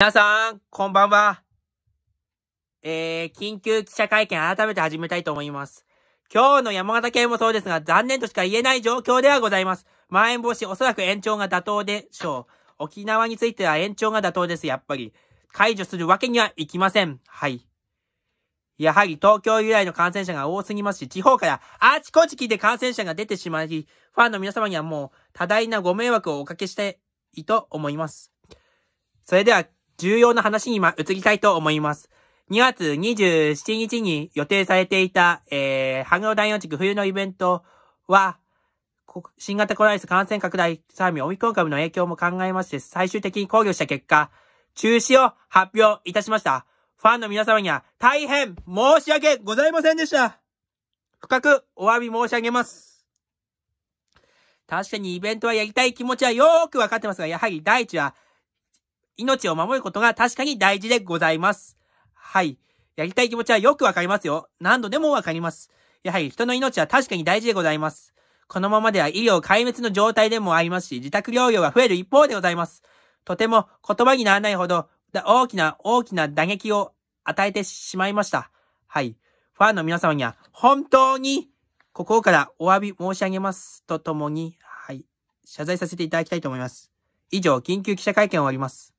皆さん、こんばんは。えー、緊急記者会見改めて始めたいと思います。今日の山形県もそうですが、残念としか言えない状況ではございます。まん延防止、おそらく延長が妥当でしょう。沖縄については延長が妥当です、やっぱり。解除するわけにはいきません。はい。やはり東京由来の感染者が多すぎますし、地方からあちこち来て感染者が出てしまい、ファンの皆様にはもう多大なご迷惑をおかけしたいと思います。それでは重要な話に今移りたいと思います。2月27日に予定されていた、えー、半業第4地区冬のイベントは、新型コロナウイルス感染拡大、さらにオミクロン株の影響も考えまして、最終的に考慮した結果、中止を発表いたしました。ファンの皆様には大変申し訳ございませんでした。深くお詫び申し上げます。確かにイベントはやりたい気持ちはよーくわかってますが、やはり第一は命を守ることが確かに大事でございます。はい。やりたい気持ちはよくわかりますよ。何度でもわかります。やはり人の命は確かに大事でございます。このままでは医療壊滅の状態でもありますし、自宅療養が増える一方でございます。とても言葉にならないほど、大きな大きな打撃を与えてしまいました。はい。ファンの皆様には本当に心からお詫び申し上げますとともに、はい。謝罪させていただきたいと思います。以上、緊急記者会見を終わります。